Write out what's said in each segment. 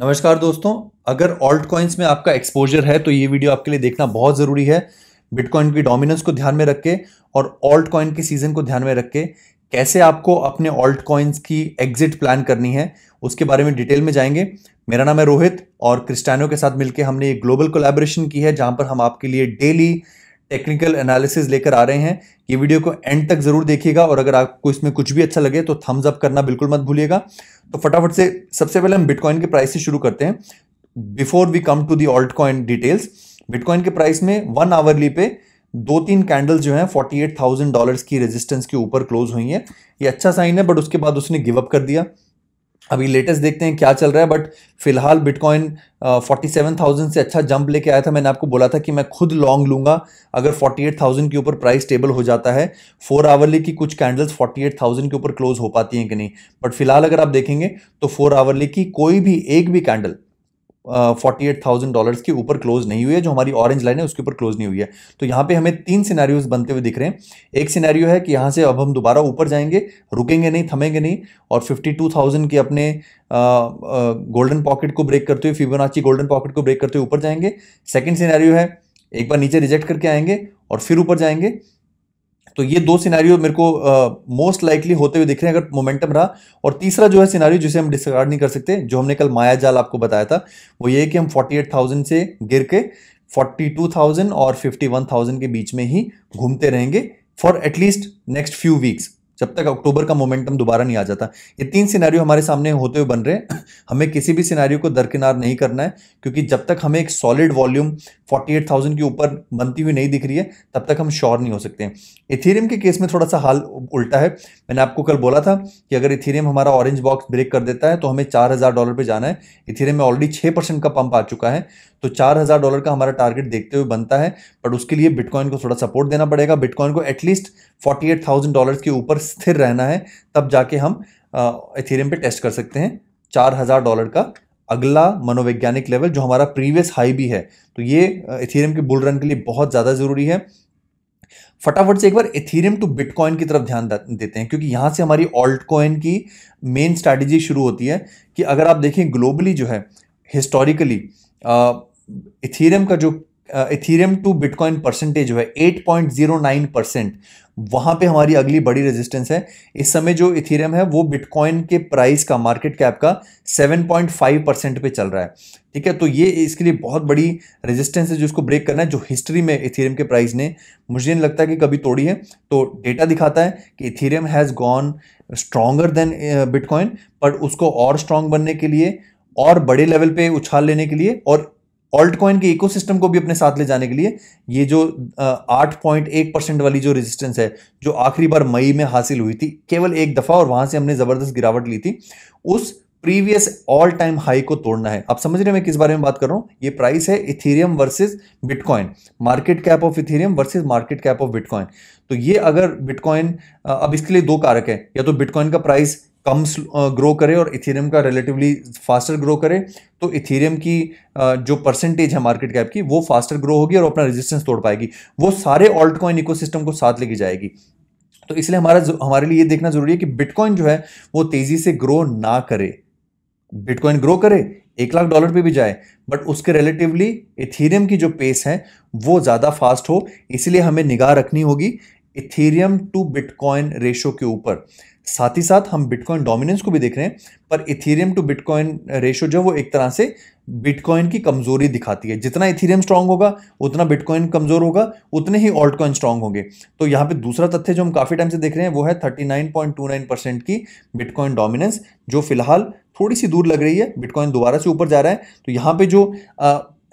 नमस्कार दोस्तों अगर ऑल्ट कॉइन्स में आपका एक्सपोजर है तो ये वीडियो आपके लिए देखना बहुत ज़रूरी है बिटकॉइन की डोमिनेंस को ध्यान में रख के और ऑल्ट कॉइन के सीजन को ध्यान में रख के कैसे आपको अपने ऑल्ट कॉइन्स की एग्जिट प्लान करनी है उसके बारे में डिटेल में जाएंगे मेरा नाम है रोहित और क्रिस्टानो के साथ मिलकर हमने एक ग्लोबल कोलेबोरेशन की है जहाँ पर हम आपके लिए डेली टेक्निकल एनालिसिस लेकर आ रहे हैं ये वीडियो को एंड तक ज़रूर देखिएगा और अगर आपको इसमें कुछ भी अच्छा लगे तो थम्स अप करना बिल्कुल मत भूलिएगा तो फटाफट से सबसे पहले हम बिटकॉइन के प्राइस से शुरू करते हैं before we come to the alt coin details bitcoin के प्राइस में वन आवरली पे दो तीन कैंडल्स जो हैं फोर्टी एट थाउजेंड डॉलर्स की रेजिस्टेंस के ऊपर क्लोज हुई हैं ये अच्छा साइन है बट उसके बाद उसने गिव अप कर दिया अभी लेटेस्ट देखते हैं क्या चल रहा है बट फिलहाल बिटकॉइन फोर्टी सेवन थाउजेंड से अच्छा जंप लेके आया था मैंने आपको बोला था कि मैं खुद लॉन्ग लूंगा अगर फोर्टी एट थाउजेंड के ऊपर प्राइस स्टेबल हो जाता है फोर आवरली की कुछ कैंडल्स फोर्टी एट थाउजेंड के ऊपर क्लोज हो पाती हैं कि नहीं बट फिलहाल अगर आप देखेंगे तो फोर आवरली की कोई भी एक भी candle forty eight thousand dollars के ऊपर क्लोज नहीं हुई है जो हमारी ऑरेंज लाइन है उसके ऊपर क्लोज नहीं हुई है तो यहाँ पे हमें तीन सिनेरियोज बनते हुए दिख रहे हैं एक सिनेरियो है कि यहाँ से अब हम दोबारा ऊपर जाएंगे रुकेंगे नहीं थमेंगे नहीं और फिफ्टी टू थाउजेंड के अपने गोल्डन पॉकेट को ब्रेक करते हुए फिबोनाची गोल्डन पॉकेट को ब्रेक करते हुए ऊपर जाएंगे सेकेंड सिनेरियो है एक बार नीचे रिजेक्ट करके आएंगे और फिर ऊपर जाएंगे तो ये दो सिनारियो मेरे को मोस्ट uh, लाइकली होते हुए दिख रहे हैं अगर मोमेंटम रहा और तीसरा जो है सिनारियो जिसे हम डिस्कार्ड नहीं कर सकते जो हमने कल माया जाल आपको बताया था वो ये कि हम 48,000 से गिर के 42,000 और 51,000 के बीच में ही घूमते रहेंगे for at least next few weeks जब तक अक्टूबर का मोमेंटम दोबारा नहीं आ जाता ये तीन सिनेरियो हमारे सामने होते हुए बन रहे हैं हमें किसी भी सिनेरियो को दरकिनार नहीं करना है क्योंकि जब तक हमें एक सॉलिड वॉल्यूम 48,000 के ऊपर बनती हुई नहीं दिख रही है तब तक हम श्योर नहीं हो सकते हैं इथेरियम के केस में थोड़ा सा हाल उल्टा है मैंने आपको कल बोला था कि अगर इथेरियम हमारा ऑरेंज बॉक्स ब्रेक कर देता है तो हमें चार हज़ार डॉलर पर जाना है इथेरियम में ऑलरेडी छः परसेंट का पंप आ चुका है तो चार हज़ार डॉलर का हमारा टारगेट देखते हुए बनता है बट उसके लिए बिटकॉइन को थोड़ा सपोर्ट देना पड़ेगा बिटकॉइन को at least forty eight thousand dollar के ऊपर स्थिर रहना है तब जाके हम इथेरियम पे टेस्ट कर सकते हैं चार हज़ार डॉलर का अगला मनोवैज्ञानिक लेवल जो हमारा प्रीवियस हाई भी है तो ये इथेरियम के बुल रन के लिए बहुत ज़्यादा ज़रूरी है फटाफट से एक बार इथेरियम टू बिटकॉइन की तरफ ध्यान देते हैं क्योंकि यहाँ से हमारी ऑल्ट कॉइन की मेन स्ट्रैटेजी शुरू होती है कि अगर आप देखें ग्लोबली जो है हिस्टोरिकली इथेरियम का जो इथीरियम टू बिटकॉइन परसेंटेज जो है 8.09 परसेंट वहाँ पे हमारी अगली बड़ी रेजिस्टेंस है इस समय जो इथीरियम है वो बिटकॉइन के प्राइस का मार्केट कैप का 7.5 परसेंट पे चल रहा है ठीक है तो ये इसके लिए बहुत बड़ी रेजिस्टेंस है जिसको ब्रेक करना है जो हिस्ट्री में इथीरियम के प्राइस ने मुझे नहीं लगता कि कभी तोड़ी है तो डेटा दिखाता है कि Ethereum has gone stronger than bitcoin पर उसको और स्ट्रांग बनने के लिए और बड़े लेवल पे उछाल लेने के लिए और ऑल्ट कॉइन के इकोसिस्टम को भी अपने साथ ले जाने के लिए ये जो आठ पॉइंट एक परसेंट वाली जो रेजिस्टेंस है जो आखिरी बार मई में हासिल हुई थी केवल एक दफ़ा और वहां से हमने ज़बरदस्त गिरावट ली थी उस प्रीवियस ऑल टाइम हाई को तोड़ना है आप समझ रहे हैं मैं किस बारे में बात कर रहा हूं ये प्राइस है Ethereum versus bitcoin market cap of Ethereum versus market cap of bitcoin तो ये अगर बिटकॉइन अब इसके लिए दो कारक है या तो बिटकॉइन का प्राइस कम ग्रो करे और इथेरियम का रिलेटिवली फास्टर ग्रो करे तो इथेरियम की जो परसेंटेज है मार्केट कैप की वो फास्टर ग्रो होगी और अपना रेजिस्टेंस तोड़ पाएगी वो सारे ऑल्ट कॉइन इकोसिस्टम को साथ लेके जाएगी तो इसलिए हमारा हमारे लिए ये देखना जरूरी है कि बिटकॉइन जो है वो तेजी से ग्रो ना करे बिटकॉइन ग्रो करे एक लाख डॉलर पे भी जाए बट उसके रिलेटिवली इथेरियम की जो पेस है वो ज़्यादा फास्ट हो इसलिए हमें निगाह रखनी होगी इथेरियम टू बिटकॉइन रेशो के ऊपर साथ ही साथ हम बिटकॉइन डोमिनेंस को भी देख रहे हैं पर इथेरियम टू बिटकॉइन रेशो जो है वो एक तरह से बिटकॉइन की कमजोरी दिखाती है जितना इथेरियम स्ट्रांग होगा उतना बिटकॉइन कमजोर होगा उतने ही ऑल्ट कॉइन स्ट्रांग होंगे तो यहाँ पे दूसरा तथ्य जो हम काफ़ी टाइम से देख रहे हैं वो है थर्टी परसेंट की बिटकॉइन डोमिनेंस जो फिलहाल थोड़ी सी दूर लग रही है बिटकॉइन दोबारा से ऊपर जा रहा है तो यहाँ पे जो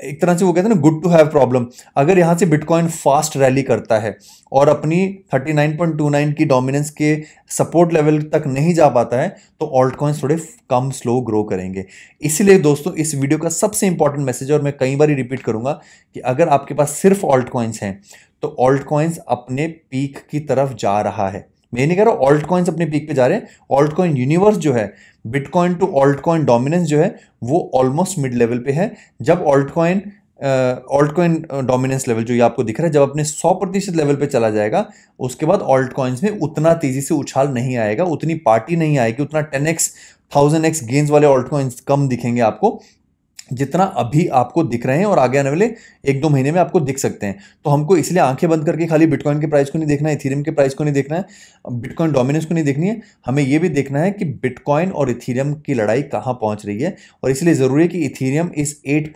एक तरह से वो कहते हैं ना गुड टू हैव प्रॉब्लम अगर यहाँ से बिटकॉइन फास्ट रैली करता है और अपनी 39.29 की डोमिनेंस के सपोर्ट लेवल तक नहीं जा पाता है तो ऑल्ट कॉइन्स थोड़े कम स्लो ग्रो करेंगे इसीलिए दोस्तों इस वीडियो का सबसे इंपॉर्टेंट मैसेज और मैं कई बार रिपीट करूंगा कि अगर आपके पास सिर्फ ऑल्ट कॉइन्स हैं तो ऑल्ट कॉइन्स अपने पीक की तरफ जा रहा है मैं नहीं कह रहा ऑल्ट कॉइन्स अपने पीक पे जा रहे हैं ऑल्ट कॉइन यूनिवर्स जो है bitcoin to alt coin dominance जो है वो ऑलमोस्ट मिड लेवल पे है जब alt coin alt coin dominance level जो ये आपको दिख रहा है जब अपने 100 प्रतिशत लेवल पे चला जाएगा उसके बाद ऑल्ट कॉइन्स में उतना तेज़ी से उछाल नहीं आएगा उतनी पार्टी नहीं आएगी उतना ten X thousand X gains वाले ऑल्ट कॉइन्स कम दिखेंगे आपको जितना अभी आपको दिख रहे हैं और आगे आने वाले एक दो महीने में आपको दिख सकते हैं तो हमको इसलिए आंखें बंद करके खाली बिटकॉइन के प्राइस को नहीं देखना है इथीरियम के प्राइस को नहीं देखना है बिटकॉइन डोमिनेंस को नहीं देखनी है हमें यह भी देखना है कि बिटकॉइन और इथीरियम की लड़ाई कहाँ पहुँच रही है और इसलिए ज़रूरी है कि इथीरियम इस एट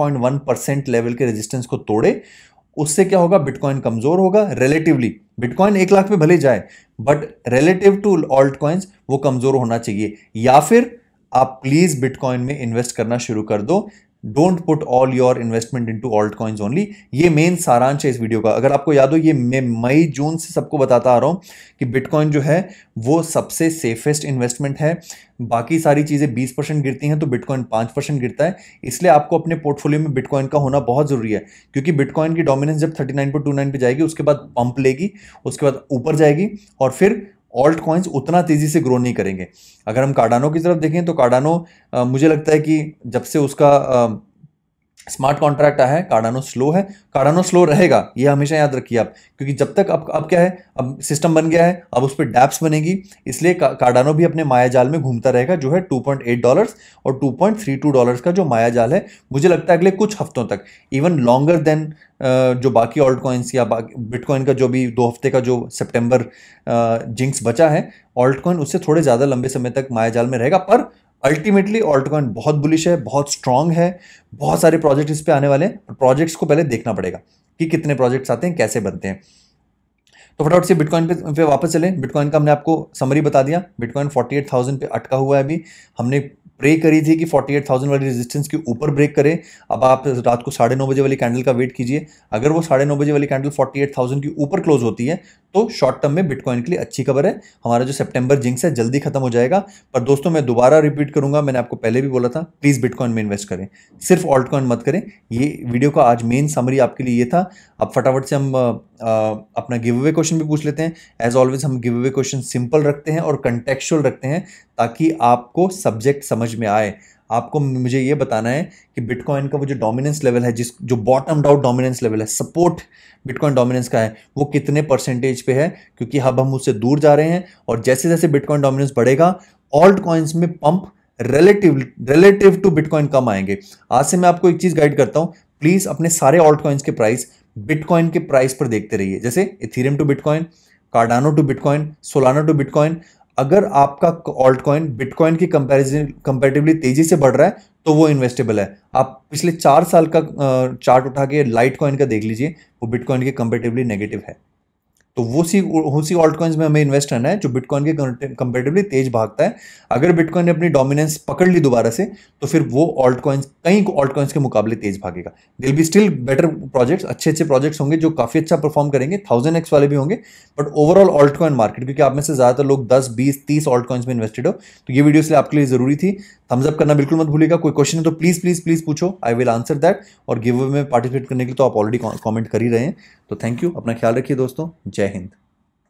लेवल के रजिस्टेंस को तोड़े उससे क्या होगा बिटकॉइन कमजोर होगा रिलेटिवली बिटकॉइन एक लाख में भले जाए but relative to alt coins वो कमजोर होना चाहिए या फिर आप प्लीज बिटकॉइन में इन्वेस्ट करना शुरू कर दो don't put all your investment into alt coins only ये मेन सारांश है इस वीडियो का अगर आपको याद हो ये मैं मई जून से सबको बताता आ रहा हूँ कि बिटकॉइन जो है वो सबसे सेफेस्ट इन्वेस्टमेंट है बाकी सारी चीज़ें बीस परसेंट गिरती हैं तो बिटकॉइन पाँच परसेंट गिरता है इसलिए आपको अपने पोर्टफोलियो में बिटकॉइन का होना बहुत ज़रूरी है क्योंकि बिटकॉइन की डोमिनेंस जब थर्टी नाइन पर टू नाइन पर जाएगी उसके बाद पंप लेगी उसके बाद ऊपर जाएगी और फिर ऑल्ट कॉइन्स उतना तेज़ी से ग्रो नहीं करेंगे अगर हम कार्डानो की तरफ देखें तो कार्डानो मुझे लगता है कि जब से उसका स्मार्ट कॉन्ट्रैक्ट आया है कार्डानो स्लो है कार्डानो स्लो रहेगा ये हमेशा याद रखिए आप क्योंकि जब तक अब अब क्या है अब सिस्टम बन गया है अब उस पर डैप्स बनेगी इसलिए का कार्डानो भी अपने माया जाल में घूमता रहेगा जो है 2.8 डॉलर्स और 2.32 डॉलर्स का जो माया जाल है मुझे लगता है अगले कुछ हफ्तों तक इवन लॉन्गर देन जो बाकी ऑल्ट कॉइन्स या बिटकॉइन का जो भी दो हफ्ते का जो सेप्टेम्बर जिंक्स बचा है ऑल्ट कॉइन उससे थोड़े ज़्यादा लंबे समय तक माया जाल में रहेगा पर अल्टीमेटली ऑल्टकॉइन बहुत बुलिश है बहुत स्ट्रांग है बहुत सारे प्रोजेक्ट इस पर आने वाले हैं प्रोजेक्ट्स को पहले देखना पड़ेगा कि कितने प्रोजेक्ट्स आते हैं कैसे बनते हैं तो फटाफट से बिटकॉइन पे पे वापस चले बिटकॉइन का हमने आपको समरी बता दिया बिटकॉइन 48,000 पे अटका हुआ है अभी हमने प्रे करी थी कि 48,000 वाली रेजिस्टेंस के ऊपर ब्रेक करे अब आप रात को साढ़े नौ बजे वाली कैंडल का वेट कीजिए अगर वो साढ़े नौ बजे वाली कैंडल 48,000 के ऊपर क्लोज होती है तो शॉर्ट टर्म में बिटकॉइन के लिए अच्छी खबर है हमारा जो सेप्टेम्बर जिंक्स है जल्दी खत्म हो जाएगा पर दोस्तों मैं दोबारा रिपीट करूंगा मैंने आपको पहले भी बोला था प्लीज़ बिटकॉइन में इन्वेस्ट करें सिर्फ ऑल्ट कॉइन मत करें ये वीडियो का आज मेन समरी आपके लिए ये था अब फटाफट से हम आ, अपना गिव अवे क्वेश्चन भी पूछ लेते हैं एज ऑलवेज हम गिव अवे क्वेश्चन सिंपल रखते हैं और कंटेक्चुअल रखते हैं ताकि आपको सब्जेक्ट समझ में आए आपको मुझे ये बताना है कि बिटकॉइन का वो जो डोमिनेंस लेवल है जिस जो बॉटम आउट डोमिनेंस लेवल है सपोर्ट बिटकॉइन डोमिनेंस का है वो कितने परसेंटेज पे है क्योंकि अब हम उससे दूर जा रहे हैं और जैसे जैसे बिटकॉइन डोमिनेंस बढ़ेगा ऑल्ट कॉइन्स में pump relative relative to bitcoin कम आएंगे आज से मैं आपको एक चीज़ गाइड करता हूँ प्लीज़ अपने सारे ऑल्ट कॉइन्स के प्राइस बिटकॉइन के प्राइस पर देखते रहिए जैसे Ethereum to bitcoin Cardano to bitcoin Solana to bitcoin अगर आपका ऑल्ट कॉइन बिटकॉइन की कंपैरिजन कंपेरेटिवली तेजी से बढ़ रहा है तो वो इन्वेस्टेबल है आप पिछले चार साल का चार्ट उठा के लाइट कॉइन का देख लीजिए वो बिटकॉइन के कंपेरेटिवली नेगेटिव है तो वो सी वो सी ऑल्ट कॉइन्स में हमें इन्वेस्ट करना है जो बिटकॉइन के कंपेरेटिवली तेज भागता है अगर बिटकॉइन ने अपनी डोमिनेंस पकड़ ली दोबारा से तो फिर वो ऑल्ट कॉइन्स कई ऑल्ट कॉइन्स के मुकाबले तेज भागेगा दिल बी स्टिल बेटर प्रोजेक्ट्स अच्छे अच्छे प्रोजेक्ट्स होंगे जो काफ़ी अच्छा परफॉर्म करेंगे थाउजेंड एक्स वाले भी होंगे but overall alt coin market क्योंकि आप में से ज़्यादातर लोग दस बीस तीस ऑल्ट कॉइन्स में इन्वेस्टेड हो तो ये वीडियो इसलिए आपके लिए ज़रूरी थी थम्सअप करना बिल्कुल मत भूलेगा कोई क्वेश्चन है तो प्लीज़ प्लीज़ प्लीज़ पूछो आई विल आंसर दैट और गिव अवे में पार्टिसिपेट करने के लिए तो आप ऑलरेडी कॉमेंट कर ही रहे हैं तो थैंक यू अपना ख्याल रखिए दोस्तों जय हिंद